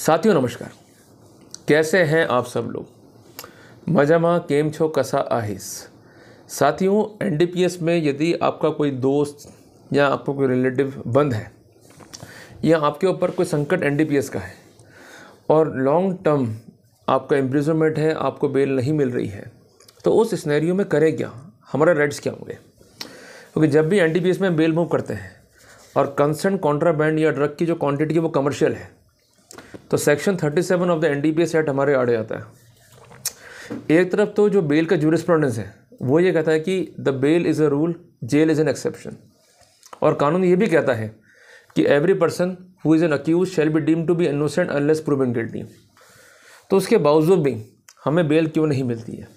साथियों नमस्कार कैसे हैं आप सब लोग मजामा केम छो कसा आहिस साथियों एनडीपीएस में यदि आपका कोई दोस्त या आपका कोई रिलेटिव बंद है या आपके ऊपर कोई संकट एनडीपीएस का है और लॉन्ग टर्म आपका इम्प्रिजमेंट है आपको बेल नहीं मिल रही है तो उस स्नैरियो में करें क्या हमारे राइट्स क्या होंगे क्योंकि जब भी एन में बेल मूव करते हैं और कंसर्न कॉन्ट्राबैंड या ड्रग की जो क्वांटिटी है वो कमर्शियल है तो section 37 of the N D act हमारे आड़े आता है एक तरफ तो जो बेल का जूरिस्प्रोडेंस है वो ये कहता है कि the bail is a rule jail is an exception और कानून ये भी कहता है कि every person who is an accused shall be deemed to be innocent unless proving guilty तो उसके बावजूद भी हमें बेल क्यों नहीं मिलती है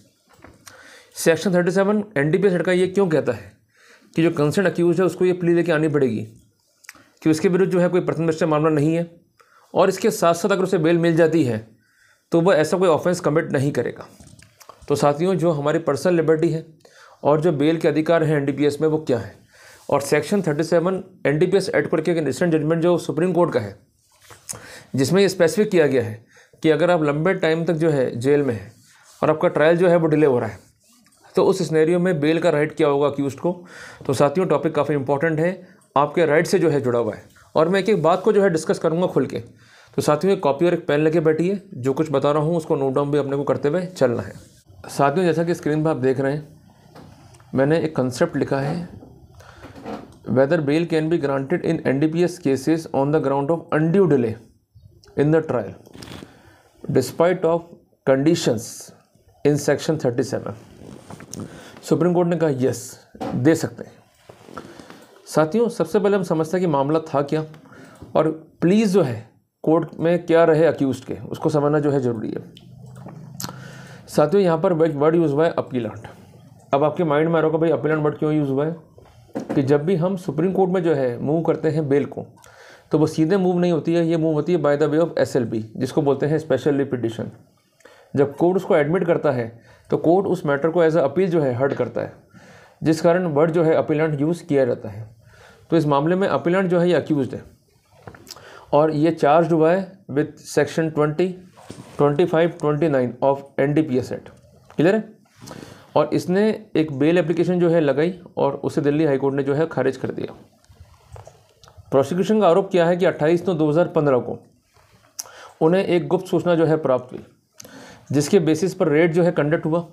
section thirty seven N D P का ये क्यों कहता है कि जो कंसर्न अक्यूज है उसको ये प्ली लेके आनी पड़ेगी कि उसके विरुद्ध जो है कोई प्रथम दृष्टि मामला नहीं है और इसके साथ साथ अगर उसे बेल मिल जाती है तो वह ऐसा कोई ऑफेंस कमिट नहीं करेगा तो साथियों जो हमारी पर्सनल लिबर्टी है और जो बेल के अधिकार हैं एनडीपीएस में वो क्या है और सेक्शन 37 एनडीपीएस एक्ट पर एक इंस्टेंट जजमेंट जो सुप्रीम कोर्ट का है जिसमें ये स्पेसिफिक किया गया है कि अगर आप लंबे टाइम तक जो है जेल में है और आपका ट्रायल जो है वो डिले हो रहा है तो उस स्नेरियो में बेल का राइट क्या होगा अक्यूज़ को तो साथियों टॉपिक काफ़ी इंपॉर्टेंट है आपके राइट से जो है जुड़ा हुआ है और मैं एक एक बात को जो है डिस्कस करूँगा खुल के तो साथियों एक कॉपी और एक पेन लेके बैठिए जो कुछ बता रहा हूँ उसको नोट डाउन भी अपने को करते हुए चलना है साथियों जैसा कि स्क्रीन पर आप देख रहे हैं मैंने एक कंसेप्ट लिखा है whether bail can be granted in N D P S cases on the ground of undue delay in the trial despite of conditions in section 37 Supreme Court ने कहा यस दे सकते हैं साथियों सबसे पहले हम समझते हैं कि मामला था क्या और प्लीज़ जो है कोर्ट में क्या रहे अक्यूज के उसको समझना जो है ज़रूरी है साथियों यहाँ पर एक वर्ड यूज़ हुआ है अपीलांट अब आपके माइंड में आ रहा होगा भाई अपीलेंट वर्ड क्यों यूज़ हुआ है कि जब भी हम सुप्रीम कोर्ट में जो है मूव करते हैं बेल को तो वो सीधे मूव नहीं होती है ये मूव होती है by the way of S जिसको बोलते हैं स्पेशल रिपिटिशन जब कोर्ट उसको एडमिट करता है तो कोर्ट उस मैटर को एज अ अपील जो है हर्ट करता है जिस कारण वर्ड जो है अपीलेंट यूज़ किया जाता है तो इस मामले में अपीलेंट जो है ये अक्यूज़ है और ये चार्ज हुआ है with section twenty twenty five twenty nine of N D P S act clear है और इसने एक बेल एप्लीकेशन जो है लगाई और उसे दिल्ली हाईकोर्ट ने जो है खारिज कर दिया प्रोसिक्यूशन का आरोप किया है कि अट्ठाईस नौ दो हज़ार पंद्रह को उन्हें एक गुप्त सूचना जो है प्राप्त हुई जिसके बेसिस पर रेड जो है कंडक्ट हुआ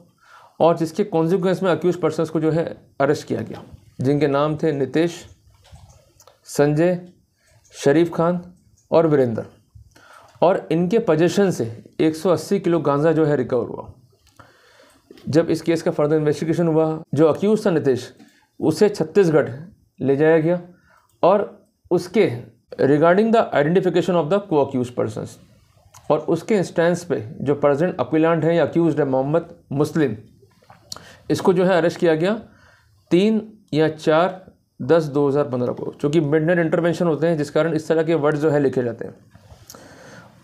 और जिसके कॉन्सिक्वेंस में अक्यूज पर्सनस को जो है अरेस्ट किया गया जिनके नाम थे नितेश संजय शरीफ खान और वीरेंद्र और इनके पजेशन से 180 किलो गांजा जो है रिकवर हुआ जब इस केस का फर्दर इन्वेस्टिगेशन हुआ जो अक्यूज़ था नितेश उसे छत्तीसगढ़ ले जाया गया और उसके regarding the identification of the co accused person और उसके इंस्टेंस पे जो प्रेजेंट अपीलांट हैं या अक्यूज है मोहम्मद मुस्लिम इसको जो है अरेस्ट किया गया तीन या चार दस दो हज़ार पंद्रह को चूँकि मिड नाइट इंटरवेंशन होते हैं जिस कारण इस तरह के वर्ड जो है लिखे जाते हैं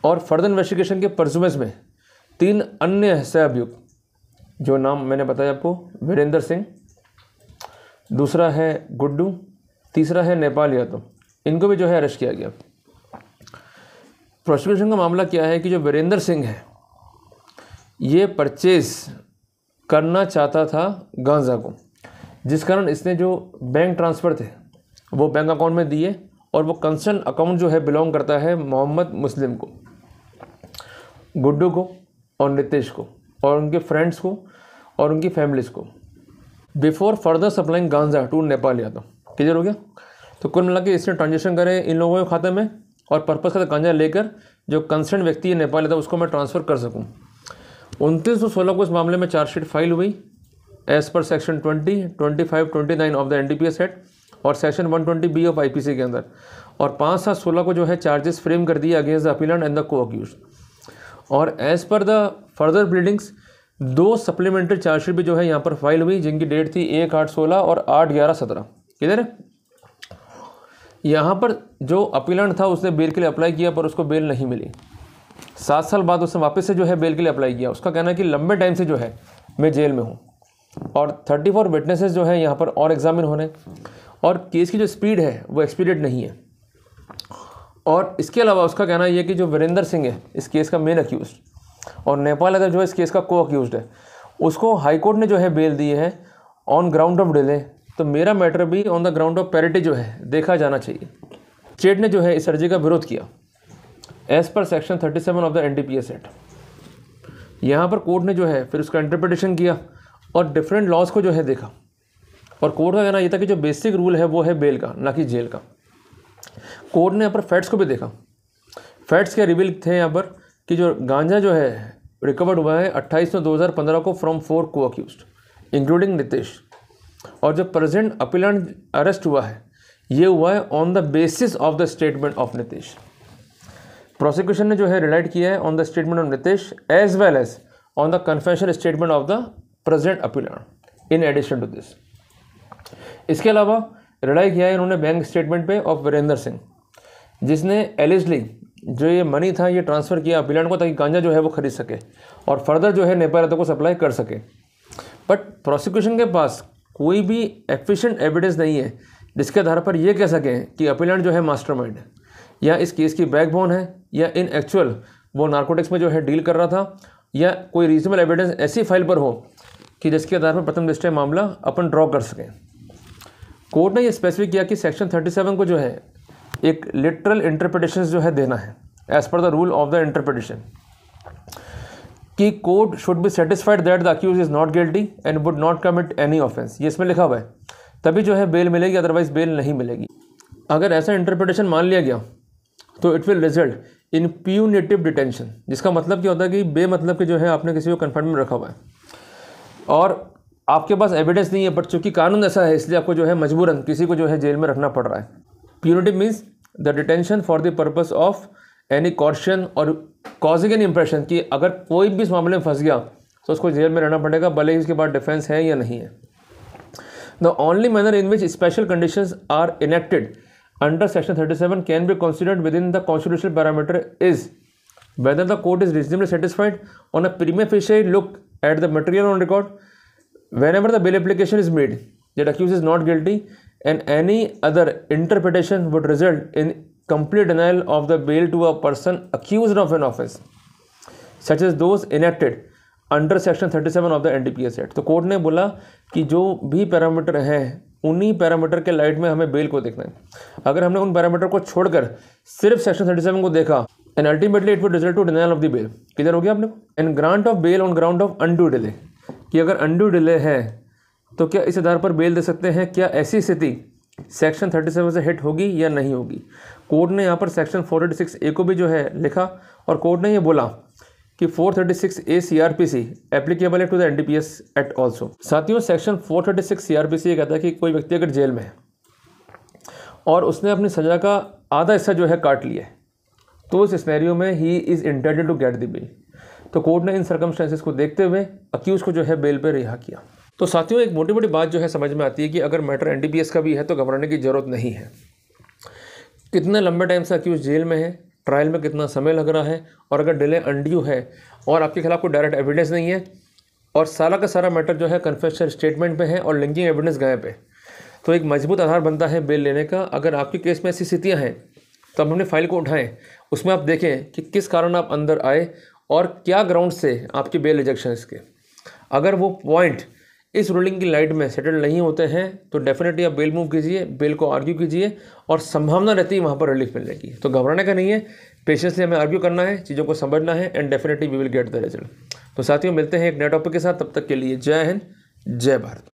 और फर्दर इन्वेस्टिगेशन के परजुमेज में तीन अन्य सहअभियुक्त जो नाम मैंने बताया आपको वीरेंद्र सिंह दूसरा है गुड्डू तीसरा है नेपाल यादव इनको भी जो है अरेस्ट किया गया प्रोसिक्यूशन का मामला क्या है कि जो वीरेंद्र सिंह है ये परचेज़ करना चाहता था गांजा को जिस कारण इसने जो बैंक ट्रांसफ़र थे वो बैंक अकाउंट में दिए और वो कंसर्न अकाउंट जो है बिलोंग करता है मोहम्मद मुस्लिम को गुड्डू को और नितेश को और उनके फ्रेंड्स को और उनकी फैमिलीज़ को before further supplying ganja to Nepal Yadav clear हो गया तो कुल मिला के इसने ट्रांजेक्शन करें इन लोगों के खाते में और पर्पज़ का गांजा लेकर जो कंसर्न व्यक्ति है नेपाल यादव उसको मैं ट्रांसफ़र कर सकूँ उनतीस सौ सोलह को इस मामले में चार्जशीट फाइल हुई as per section 20, 25, 29 of the NDPS act और सेक्शन 120 बी ऑफ आईपीसी के अंदर और पाँच सात सोलह को जो है चार्जेस फ्रेम कर दिए against the appellant and the co accused और as per the further buildings दो सप्लीमेंट्री चार्जशीट भी जो है यहाँ पर फाइल हुई जिनकी डेट थी एक आठ सोलह और आठ ग्यारह सत्रह किधर यहाँ पर जो अपीलेंट था उसने बेल के लिए अप्लाई किया पर उसको बेल नहीं मिली सात साल बाद उसने वापस से जो है बेल के लिए अप्लाई किया उसका कहना है कि लंबे टाइम से जो है मैं जेल में हूँ और 34 फोर विटनेसेस जो है यहाँ पर और एग्जामिन होने और केस की जो स्पीड है वो एक्सपीडेड नहीं है और इसके अलावा उसका कहना यह कि जो वीरेंद्र सिंह है इस केस का मेन अक्यूज और नेपाल अगर जो है इस केस का को अक्यूज है उसको हाईकोर्ट ने जो है बेल दिए है ऑन ग्राउंड ऑफ डिले तो मेरा मैटर भी on the ground of parity जो है देखा जाना चाहिए स्टेट ने जो है इस अर्जी का विरोध किया as per section 37 of the N D P S act यहाँ पर कोर्ट ने जो है फिर उसका इंटरप्रिटेशन किया और डिफरेंट लॉज को जो है देखा और कोर्ट का कहना यह था कि जो बेसिक रूल है वो है बेल का ना कि जेल का कोर्ट ने यहाँ पर फैक्ट्स को भी देखा फैक्ट्स के रिवील थे यहाँ पर कि जो गांजा जो है रिकवर्ड हुआ है अट्ठाईस नौ दो हज़ार पंद्रह को from four co accused including Nitesh और जो प्रेजेंट अपीलेंट अरेस्ट हुआ है ये हुआ है on the basis of the statement of Nitesh prosecution ने जो है रिलाइट किया है on the statement of Nitesh as well as on the confession statement of the president appeal in addition to this इसके अलावा रिलाई किया है इन्होंने बैंक स्टेटमेंट पे ऑफ वीरेंद्र सिंह जिसने एलिजली जो ये मनी था ये ट्रांसफ़र किया अपीलैंड को ताकि गांजा जो है वो खरीद सके और फर्दर जो है नेपाल को सप्लाई कर सके बट प्रोसिक्यूशन के पास कोई भी एफिशिएंट एविडेंस नहीं है जिसके आधार पर यह कह सकें कि अपीलैंड जो है मास्टरमाइंड या इस केस की बैकबोन है या इन एक्चुअल वो नार्कोटिक्स में जो है डील कर रहा था या कोई रीजनेबल एविडेंस ऐसी फाइल पर हो कि जिसके आधार पर प्रथम दृष्टि मामला अपन ड्रॉ कर सकें कोर्ट ने यह स्पेसिफिक किया कि सेक्शन 37 को जो है एक लिटरल इंटरप्रटेशन जो है देना है as per the rule of the interpretation कि court should be satisfied that the accused is not guilty and would not commit any offence ये इसमें लिखा हुआ है तभी जो है बेल मिलेगी अदरवाइज बेल नहीं मिलेगी अगर ऐसा इंटरप्रटेशन मान लिया गया तो it will result in punitive detention जिसका मतलब क्या होता है कि बे मतलब के जो है आपने किसी को कन्फर्म में रखा हुआ है और आपके पास एविडेंस नहीं है बट चूंकि कानून ऐसा है इसलिए आपको जो है मजबूरन किसी को जो है जेल में रखना पड़ रहा है punitive means the detention for the purpose of any caution और कॉजिंग एन इम्प्रेशन कि अगर कोई भी इस मामले में फंस गया तो उसको जेल में रहना पड़ेगा भले ही उसके पास डिफेंस है या नहीं है the only manner in which special condition are enacted under section thirty seven can be considered within the constitution parameter is whether the court is reasonably satisfied on a prima facie look at the material on record whenever the bail application is made that accused is not guilty and any other interpretation would result in complete denial of the bail to a person accused of an offence such as those enacted under section thirty seven of the N D P S act तो court ने बोला कि जो भी parameter हैं उन्हीं parameter के light में हमें बेल को देखना है अगर हमने उन पैरामीटर को छोड़कर सिर्फ सेक्शन थर्टी सेवन को देखा and ultimately it would result to denial of the bail clear हो गया आपने and grant of bail on ground of undue delay कि अगर अंडू डिले है तो क्या इस आधार पर बेल दे सकते हैं क्या ऐसी स्थिति सेक्शन थर्टी सेवन से हिट होगी या नहीं होगी कोर्ट ने यहाँ पर section four thirty six A को भी जो है लिखा और कोर्ट ने ये बोला कि 436 ए सीआरपीसी एप्लीकेबल है to the NDPS act also साथियों सेक्शन 436 सीआरपीसी ये कहता है कि कोई व्यक्ति अगर जेल में है और उसने अपनी सजा का आधा हिस्सा जो है काट लिया है तो इस स्नैरियो में he is intended to get the bail तो कोर्ट ने इन सर्कमस्टेंसेज को देखते हुए अक्यूज़ को जो है बेल पर रिहा किया तो साथियों एक मोटी मोटी बात जो है समझ में आती है कि अगर मैटर एन का भी है तो घबराने की ज़रूरत नहीं है कितने लंबे टाइम से अक्यूज़ जेल में है ट्रायल में कितना समय लग रहा है और अगर डिले अंड्यू है और आपके खिलाफ कोई डायरेक्ट एविडेंस नहीं है और सारा का सारा मैटर जो है कन्फेशन स्टेटमेंट पे है और लिंकिंग एविडेंस गायब है तो एक मजबूत आधार बनता है बेल लेने का अगर आपके केस में ऐसी स्थितियाँ हैं तो अब हमने फाइल को उठाएं उसमें आप देखें कि किस कारण आप अंदर आए और क्या ग्राउंड से आपके बेल रिजेक्शन के अगर वो पॉइंट इस रूलिंग की लाइट में सेटल नहीं होते हैं तो डेफिनेटली आप बेल मूव कीजिए बेल को आर्ग्यू कीजिए और संभावना रहती है वहाँ पर रिलीफ मिलने की तो घबराने का नहीं है पेशेंसली हमें आर्ग्यू करना है चीज़ों को समझना है and definitely we will get the result तो साथियों मिलते हैं एक नए टॉपिक के साथ तब तक के लिए जय हिंद जय भारत